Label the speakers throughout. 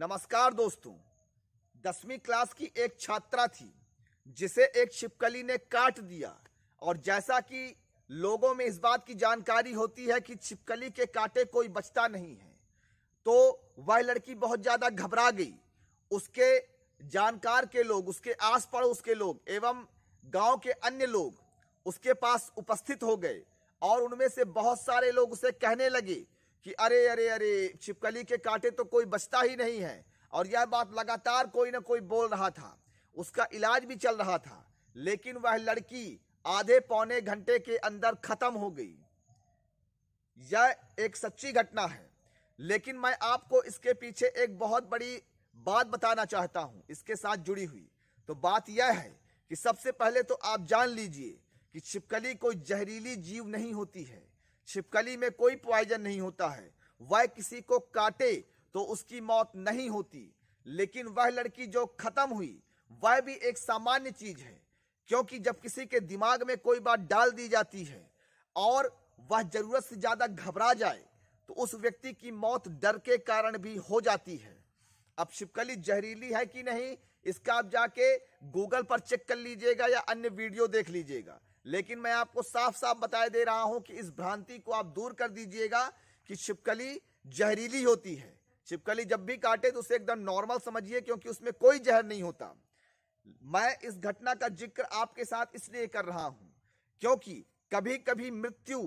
Speaker 1: नमस्कार दोस्तों दसवीं क्लास की एक छात्रा थी जिसे एक छिपकली ने काट दिया और जैसा कि लोगों में इस बात की जानकारी होती है कि छिपकली के काटे कोई बचता नहीं है तो वह लड़की बहुत ज़्यादा घबरा गई उसके जानकार के लोग उसके आस पड़ोस के लोग एवं गांव के अन्य लोग उसके पास उपस्थित हो गए और उनमें से बहुत सारे लोग उसे कहने लगे कि अरे अरे अरे छिपकली के कांटे तो कोई बचता ही नहीं है और यह बात लगातार कोई ना कोई बोल रहा था उसका इलाज भी चल रहा था लेकिन वह लड़की आधे पौने घंटे के अंदर खत्म हो गई यह एक सच्ची घटना है लेकिन मैं आपको इसके पीछे एक बहुत बड़ी बात बताना चाहता हूं इसके साथ जुड़ी हुई तो बात यह है कि सबसे पहले तो आप जान लीजिए कि छिपकली कोई जहरीली जीव नहीं होती है छिपकली में कोई पॉइजन नहीं होता है वह किसी को काटे तो उसकी मौत नहीं होती लेकिन वह लड़की जो खत्म हुई वह भी एक सामान्य चीज है क्योंकि जब किसी के दिमाग में कोई बात डाल दी जाती है और वह जरूरत से ज्यादा घबरा जाए तो उस व्यक्ति की मौत डर के कारण भी हो जाती है अब छिपकली जहरीली है कि नहीं इसका आप जाके गूगल पर चेक कर लीजिएगा या अन्य वीडियो देख लीजिएगा लेकिन मैं आपको साफ साफ बताए दे रहा हूं कि इस भ्रांति को आप दूर कर दीजिएगा कि छिपकली जहरीली होती है छिपकली जब भी काटे तो उसे एकदम नॉर्मल समझिए क्योंकि उसमें कोई जहर नहीं होता मैं इस घटना का जिक्र आपके साथ इसलिए कर रहा हूं क्योंकि कभी कभी मृत्यु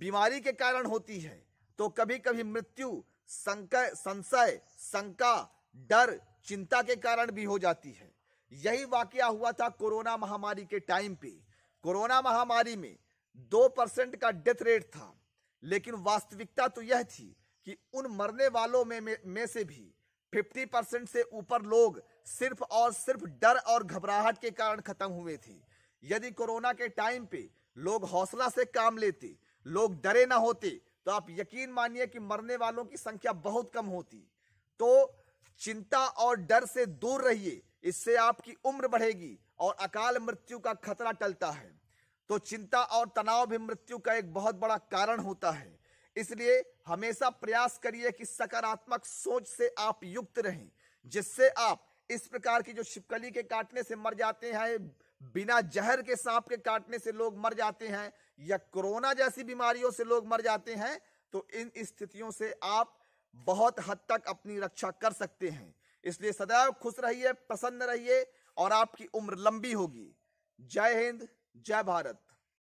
Speaker 1: बीमारी के कारण होती है तो कभी कभी मृत्यु संकय संशय शंका डर चिंता के कारण भी हो जाती है यही वाकया हुआ था कोरोना महामारी के टाइम पे कोरोना महामारी में दो परसेंट का डेथ रेट था लेकिन वास्तविकता तो यह थी कि उन मरने वालों में में से भी 50 परसेंट से ऊपर लोग सिर्फ और सिर्फ डर और घबराहट के कारण खत्म हुए थे यदि कोरोना के टाइम पे लोग हौसला से काम लेते लोग डरे ना होते तो आप यकीन मानिए कि मरने वालों की संख्या बहुत कम होती तो चिंता और डर से दूर रहिए इससे आपकी उम्र बढ़ेगी और अकाल मृत्यु का खतरा टलता है तो चिंता और तनाव भी मृत्यु का एक बहुत बड़ा कारण होता है इसलिए हमेशा प्रयास करिए कि सकारात्मक सोच से आप युक्त रहें जिससे आप इस प्रकार की जो छिपकली के काटने से मर जाते हैं बिना जहर के सांप के काटने से लोग मर जाते हैं या कोरोना जैसी बीमारियों से लोग मर जाते हैं तो इन स्थितियों से आप बहुत हद तक अपनी रक्षा कर सकते हैं इसलिए सदैव खुश रहिए प्रसन्न रहिए और आपकी उम्र लंबी होगी जय हिंद जय भारत